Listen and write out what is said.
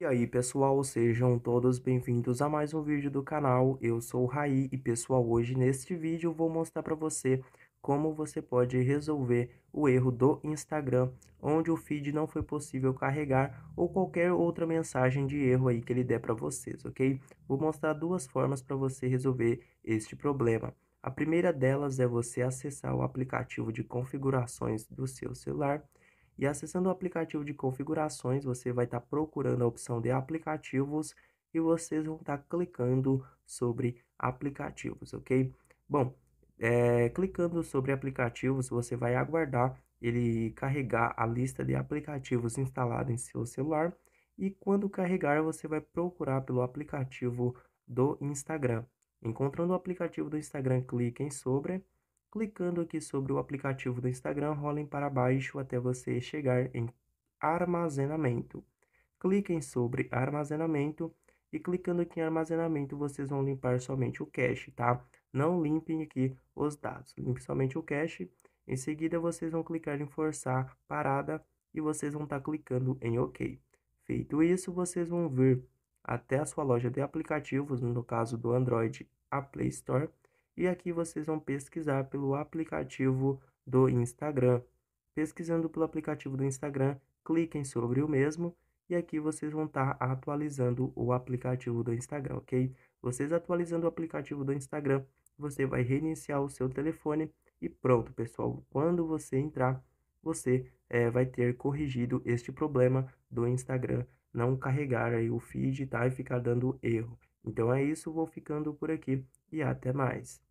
E aí pessoal, sejam todos bem-vindos a mais um vídeo do canal, eu sou o Raí e pessoal, hoje neste vídeo vou mostrar para você como você pode resolver o erro do Instagram, onde o feed não foi possível carregar ou qualquer outra mensagem de erro aí que ele der para vocês, ok? Vou mostrar duas formas para você resolver este problema. A primeira delas é você acessar o aplicativo de configurações do seu celular e acessando o aplicativo de configurações, você vai estar tá procurando a opção de aplicativos e vocês vão estar tá clicando sobre aplicativos, ok? Bom, é, clicando sobre aplicativos, você vai aguardar ele carregar a lista de aplicativos instalado em seu celular e quando carregar você vai procurar pelo aplicativo do Instagram. Encontrando o aplicativo do Instagram, clique em sobre Clicando aqui sobre o aplicativo do Instagram, rolem para baixo até você chegar em armazenamento. Cliquem sobre armazenamento e clicando aqui em armazenamento vocês vão limpar somente o cache, tá? Não limpem aqui os dados, limpe somente o cache. Em seguida vocês vão clicar em forçar parada e vocês vão estar tá clicando em OK. Feito isso, vocês vão vir até a sua loja de aplicativos, no caso do Android, a Play Store e aqui vocês vão pesquisar pelo aplicativo do Instagram. Pesquisando pelo aplicativo do Instagram, cliquem sobre o mesmo e aqui vocês vão estar tá atualizando o aplicativo do Instagram, ok? Vocês atualizando o aplicativo do Instagram, você vai reiniciar o seu telefone e pronto, pessoal. Quando você entrar, você é, vai ter corrigido este problema do Instagram não carregar aí o feed tá? e ficar dando erro. Então é isso, vou ficando por aqui e até mais.